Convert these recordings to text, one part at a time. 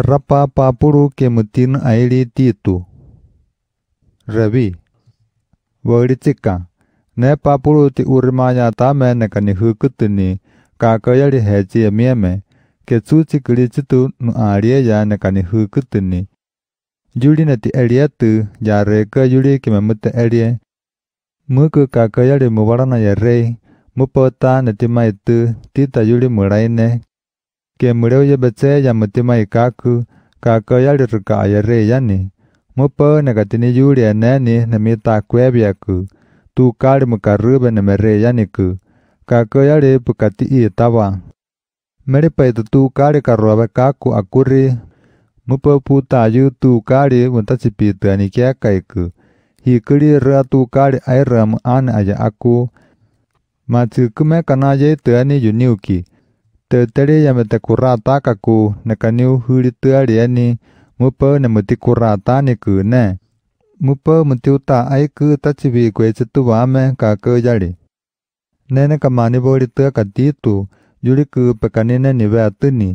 रपा पापुड़ू के मुतिन आईड़ी तू रवि वड़िचिका न पापुड़ू ती उर्मा जाता मैं न कनी हुकुतनी काकयड़ है ची मैं मैं के चूची कड़ी चितु न आड़िए जा न कनी हुकुतनी जुड़ी न ती अड़िया तु जा रे क जुड़ी के मैं मुत अड़िए मुक काकयड़ मुबड़ा न रे मुपोता न ती मैं तु ती तुड़ी मुड़ाई ने kemureu ye betse ya mai kaku kaku ya liruka ya re ya ni mupo nakatini yuri anani namita ku tu kali mukaruba na mere ya ku kaku ya le pukati wa, mere itu tu kali karuaba kaku akuri mupo ta yu tu kali wanta cipita ni ku hi kuri ra tu kali airam an aja ya aku Matsukume kana ye tuani ki. teuteri yame te kurata kaku nakaniu huri teari ani mupa ne muti kurata ni ku ne mupa mutiu ta ai ku tachibi kwe chituwa me ka ku yari ne ne kamani bori te ka ti tu yuri ku pekani ne ni ba tu ni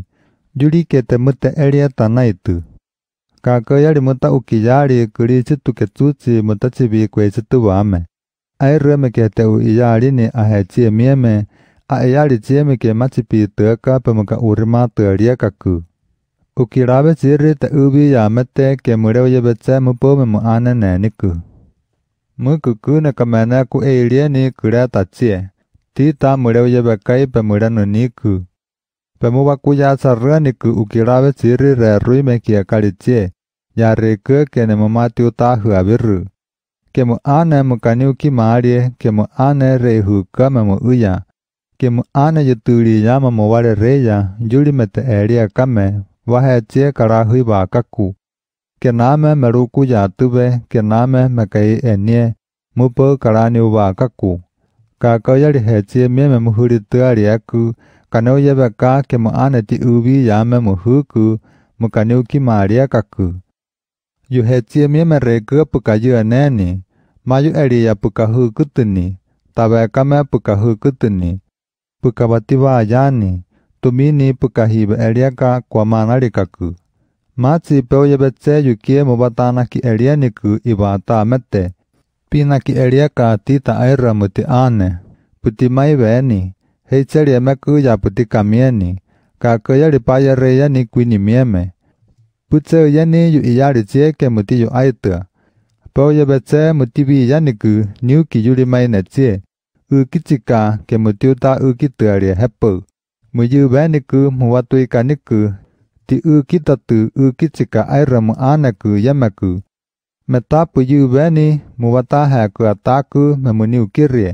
yuri ke te mute eri ta nai tu ka ku yari muta uki yari kuri chitu ke tsuchi mutachibi kwe chituwa me ai reme ke te u yari ni ahe chi me ayali chiemi ke machipi teka pemuka urma teria kaku. Ukirabe chiri te ubi yamete ke mureo yebeche mupo me muane neniku. Mukuku ne kamene ku eilie ni kure tachie. Tita mureo yebekai pemura nuniku. Pemuwa kuya sarraniku ukirabe chiri re rui me kia kalichie. Yareke ke ne mamati utahu abiru. Ke muane mukaniuki maarie ke muane rehuka me muuya. कि आने जो तुड़ी जाम मोवाड़े रे जा जुड़ी में तो एड़िया कम है वह चे कड़ा हुई बा कक्कू के ना मैं मरुकू जातू बे के ना मैं मैं कई एनिये मुप कड़ा नि बा कक्कू काकड़ है चे मे में मुहूरी तुआड़ी अकू कनौ ये का के आने ती उबी या मैं मु मुकनऊ की मारिया कक्कू यु है चे मे में रे गप का जो अनैनी मायु एड़िया पुकाहू कुतनी तब कम पुकाहू कुतनी pukabati bajani tumini pukahiba eliaka kwa manalikaku matsi peoyebetseyukie mubatanaki elianiku ibatamete pinaki eliaka tita muti ane putimaiveni heitseliemekuya putikamieni kakeyelipayereyeni Putse putseyeni yu yu iyalitsieke mutiyu aita peoyebetse mutibiyaniku niuki yulimainetsie ư kí chì cả kẻ một tiêu ta ư kí tựa rìa hẹp bự mù dư bé nè cư mù hoa tuy cả nè cư thì ư kí ta tự ư kí chì cả ai rầm á nè cư yá mà cư mẹ ta bù dư bé nè mù hoa ta hà cư à ta cư mà mù niu kí rìa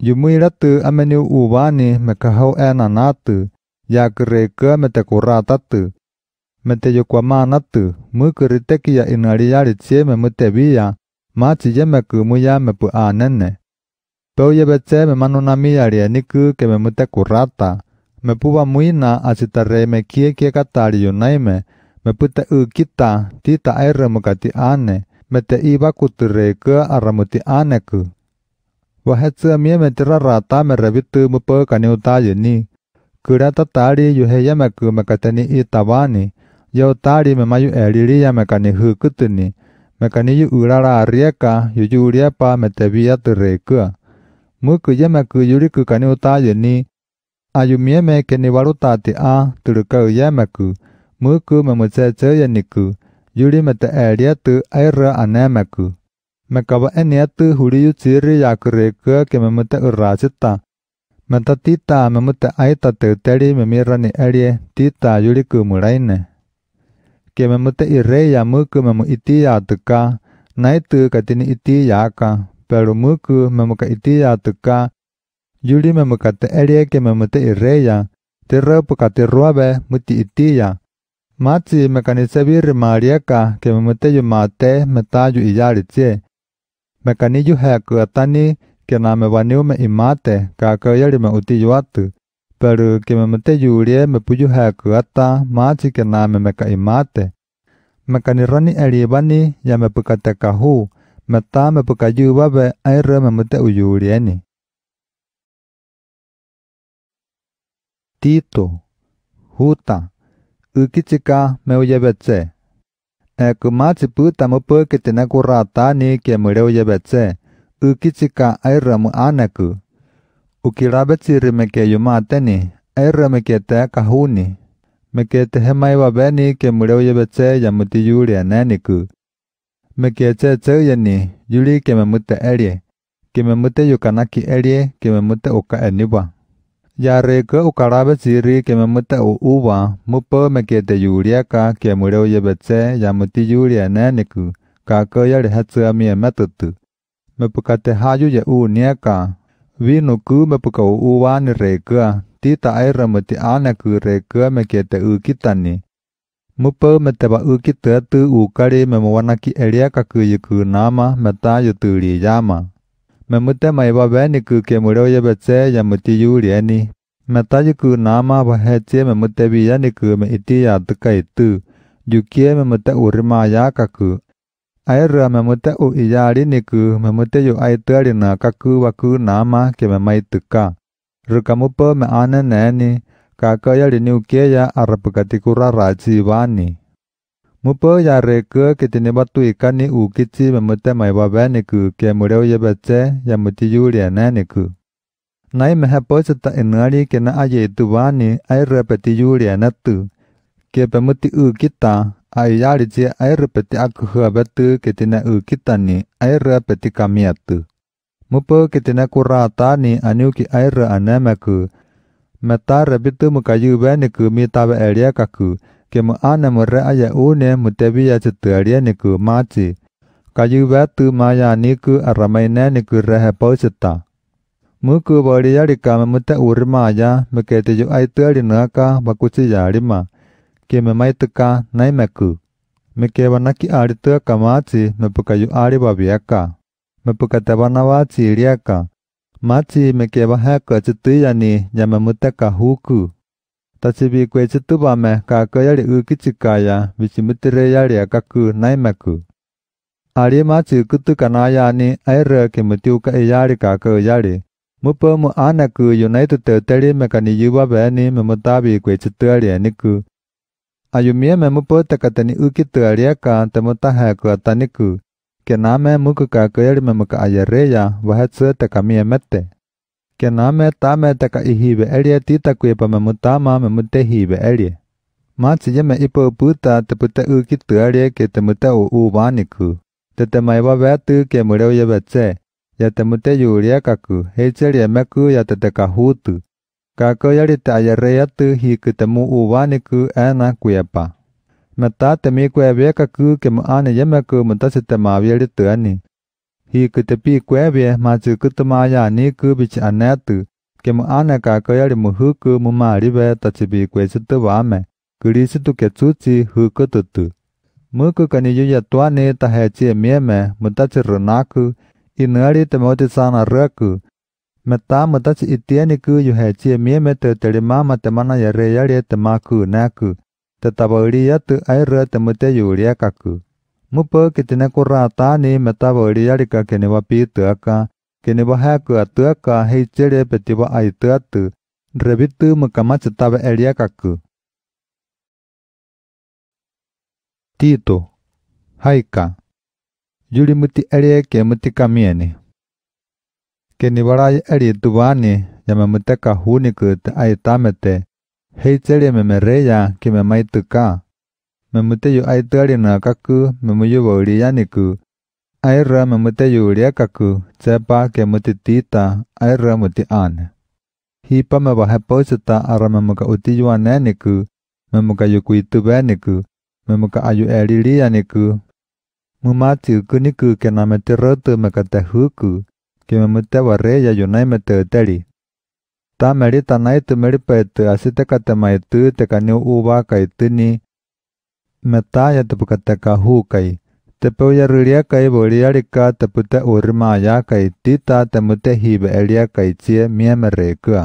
dù mùi ra tự à mẹ niu ù ba nè mẹ cả hâu e nà nà tự yà cư rê cư mẹ ta cù ra ta tự mẹ ta dù qua ma nà tự mù cư rì tè kì yà in à rì yà rì chê mẹ mù tè bì yà mà chì yà mẹ cư mù yà mẹ bù à nè nè betse, me manunamiaria e niku ke me mute currata. Me puva muina asitare me kie kie katari yunaime. Me pute kita tita aire mukati ane. Me te iba kutireke aramuti aneku. Wahetse mie me tira rata me revitu mupe kaniuta yeni. Kira tatari yuheya me ku me kateni itabani. Yau tari me mayu eririya me kanihukutini. Me kaniyu urara arieka yuyuriapa me tebia tirekua mu ku yeme ku yuri ku kani uta yeni ayumieme ke ni waruta ti a turka yeme ku mu ku me mu tse tse yeni ku yuri me te eria tu aira aneme ku me kaba enia tu huri yu tsiri ya ku reka ke me mu te ura sita me ta tita me mu te aita te teri me mira ni erie tita yuri ku muraine ke me mu te ire ya mu ku me mu iti ya tuka nai tu ka tini iti ya ka pero muku ya iti ya teka yuli memuka te erie ke memete ireya te repu ka te ruabe muti itia matsi maria ka ke memute yu mate metayu iyaritse mekaniyu heku atani ke name waniu me imate ka kayari me uti atu. pero ke yu yurie me puyu heku ata matsi ke name meka imate eri bani ya te kahu. me me Mata Tito, huta, anaku. E ya မတားမပကကျူဘဘအဲရမမတဲ့ဥယူရဲနေတီတိုဟူတာဥကိချကာမေဝရဲ့ဘက်စဲအကမတ်ပူတမပေါ်ကတနကူရာတာနေကေမရဲ့ရဲ့ဘက်စဲဥကိချကာအဲရမအနကုဥကိရာဘက်စီရမကေယမတဲ့နေအဲရမကေတဲ့ကဟူနေမကေတဲ့ဟမိုင်ဝဘဲနေကေမရဲ့ရဲ့ဘက်စဲယမတီယူရဲနဲနေကု mekiacha tseuyani yuli kememute elie kememute yukanaki elie kememute uka eniwa yareke ukarabe tsiri kememute uuwa mupo mekete yuliaka kemure uyebetse yamuti yulia neniku kako yali hatsuamie metutu mepukate hayu ye uniaka vinuku mepuka uuwa ni rekea tita airamuti anaku rekea mekete ukitani Mupa meteba uki tetu ukari memuwana ki elia kakuyu kunama meta yuturi yama. Memute maiva veni kuke mureo yebetse yamuti yurieni. Meta yuku nama vahetie memute viyani kume iti yatuka itu. Yukie memute urima yakaku. Aira memute u iyari niku memute yu aitari na kaku waku nama ke memaituka. Rukamupa me aneneni. kaka yaliniukieya arapakati kurarachi bani mupo yareke ketinibatwikani uukitsi memutema ibabeeniku keemuleu yebetse yamutiyuulianeeniku naye mehepo seta'enari kena ayetu bani airrepe tiyuulianetu keepemuti'ɨɨkita aiyalitsi airrepe ti'akäjäbetü ketine'ɨɨkitani airrepe tikamietü mupo ketinekurraatani aniuki airre anemeku Mata rebitu mukayu ba niku mita ba elia kaku ke mu ana mera aya une mutebi ya cetalia niku maci kayu ba tu maya niku aramaina niku raha pausita muku bolia rika muta urma ya mekete yo aitu alina ka bakuci ya ma, ke memai teka nai meku meke wanaki aritu kamaci mepukayu ari babiaka mepukatawana wa ciliaka မာချီမကေဘဟကချတေယနီညမမတကဟုကူတချဘီကွေချတုပါမကာကရဥကိချကာယဝိချမတရရရကကူနိုင်မကူအာရီမာချီကတုကနာယာနီအဲရကေမတုကေယာရကာကရရမပမအာနကူယူနိုက်တက်တဲတရီမကနီယူဘဘဲနီမမတာဘီကွေချတေရနီကူအယုမီမမပတကတနီဥကိတရရကာတမတဟကတနီကူ के नामे मुख का कयड़ में मक आय रे या वह तकमी मत्ते के नामे तामे तक इही वे अड़िय ती तक ये पम मुता मा में मुते ही वे अड़िय मा चीज में इप पुता तपुत उ की तड़े के तमुत ओ ओ वानिक तत मैवा वे त के मुड़ो ये बच्चे या तमुत यूड़िया कक हे चड़िय मक या तत का हूत का कयड़ ता रे या ही कतमु ओ वानिक एना कुयापा มาตาแต่มีแกเวก็คือเกมอ่านยามก็มันตาสิตมาเวริเตือนนี่ฮีกตปีแกเวมาจึกตมายานี่คือบิชอันเนตเกมอ่านกากยริมฮึคือมมาริเวตจิบีแกสิตวาเมกริสิตุเกจุจิฮึกตตุมึกกันยุยตัวเนตเฮจิเมียเมมันตาจรนักอินริตมอติสานารักมตามตัสอิเตียนิกอยู่เฮจิเมียเมเตเตริมามาเตมานาเยเรยเรตมาคือนัก t e t a b a r i y a t u a i r a temeteyuria kaku. Mupa kitine kurata ni m e t a b a r i y a rika kene wapi t u a k a kene bahaku atuaka heichere petiba aituatu, rebitu mukama cetaba eria kaku. Tito, haika, yuri muti eria ke muti kamiene. Kene barai eri tubani, yamamuteka huni kut e aitamete, hei tere me me reja ke me mai tuka. Me mute yu ai tere na kaku me mu yu wa uri yaniku. Ai ra me mute yu uri akaku, tse pa ke mute tita, ai ra mute ane. Hi pa me wahe pausita ara me muka uti yu aneniku, me muka yu kuitu beniku, me muka ayu eri li yaniku. Mu mati uku niku ke na me te rotu me ka te huku, ke me mute wa reja yu nai me te uteri. ta meri tanait meripaetu asitekatemaetu tekaniu uvakaitini metayatepukateka hukai tepeu yaririakai voliarika tepute urmayakai tita temute hive te cie miemerekua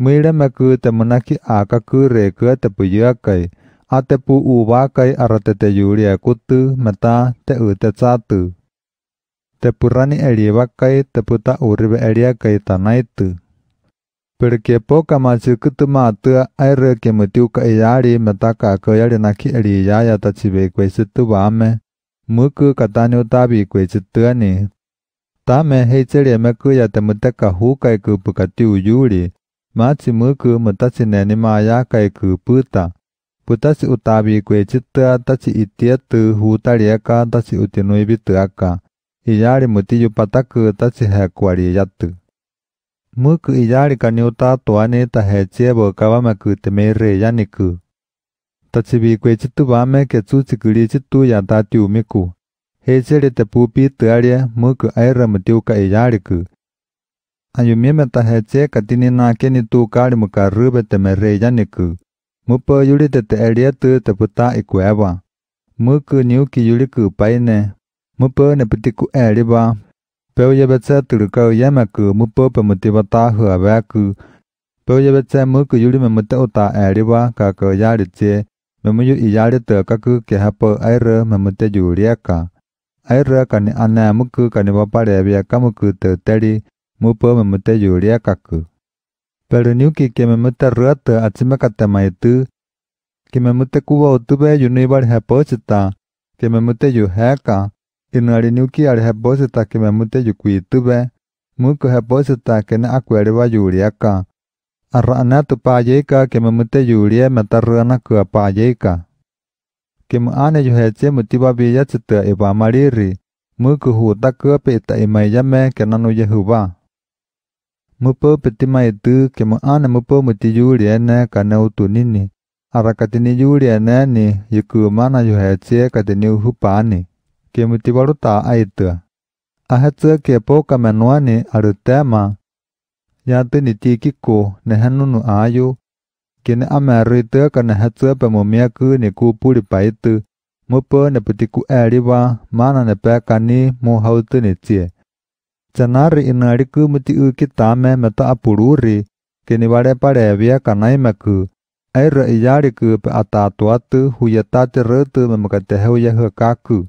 muilemeku temunaki Te rekua tepuyakai atepu uvakai arateteyuliakutu meta teutetsatu tepurani elivakai teputa urive eliakai tanaitu porque poca machuku tu matua ai re que mutiu ka yari mataka ko yari na ki ri ya ya ta chibe kwe situ ba me muku katanyo tabi kwe situ ni ta me hei chele me ku ya te mutaka hu kai ku pu ka tiu yuri ma chi muku mutachi ne ni ma ya kai ku pu ta putasi utabi kwe chitta tachi itia tu hu ta ri ka tachi utinui bi tu aka yari mutiyu pataku tachi ha kwari ya tu むくいやりかにうたとわねたへちえぼかわまくてめれやにく。たちびくえちとわめけつちくりちとやたてうみく。へちれてぷぴてありゃむくあいらむてうかいやりく。あゆみめたへちえかてになけにとかりむかるべてめれやにく。むぷゆりててえりゃとてぷたいくえば。むくにゅうきゆりくぱいね。むぷねぷてくえりば Peu ye bet se tu ko ye ma ku mu po pe mu ti ba ta hua ba ku. Peu ye bet se mu ku yu li ma mu ta o à à à ta e ri wa ka ko ya ri che. Me mu yu i ya ri te ka ku ke ha po ai re ma mu te ju ri ka. Ai re ka ni an na mu ku ka ni ba pa re bi ka mu ku te te ri mu po ma mu te ju ri ka ku. Pe ru ni ki ke ma mu ta ru te a chi ma ka ta mai tu. Ki ma mu te ku wa o tu be yu ni ba ha po chi ta. Ki ma mu te ju ha ka. inaliniuki alihepositake memute yukwituve mukuhepositakene akueliwa yuliaka arra'na tupayeika kememute ane metarrena kuapayeika kemuane yuhece mutibabiya cita muku maliri mukuhuta kuape ita imayame kenanu yehuba mupo petima itu ane mupo muti ne kana utunini arakatini ne ni yuku mana yuhece katini ni que mutibaruta aitua. Ahatsu que poca manuani arutema. Yate ni tikiko nehanunu ayu. Kene ameruitua kanahatsu pamumiaku ni kupuri paitu. Mupo ne putiku eriwa mana ne pekani muhautu ni tie. Chanari inariku muti uki tame meta apururi. Kene vare parevia kanaimaku. Ai ra iyariku pe atatuatu huyatati rutu memakatehu yahukaku.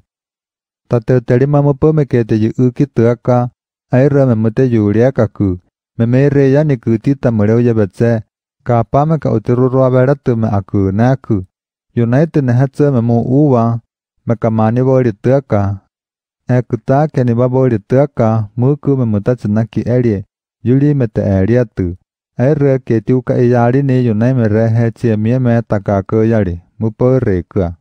tate tali mamu pome ke te yu uki tua ka, aira me mute yu uriya kaku, me meire ya ni kuti ta mureu ya bache, ka pa me ka utiruru a vera tu me aku na aku, yu naite ne hatu me mu uwa, me ka mani bori tua ka, e kuta ke ni bori tua ka, muku me muta chunaki eri, yuli me te eri atu, aira ke tiuka i yari ni yu nai me rehe chie mie me takaku yari, mupo reikua.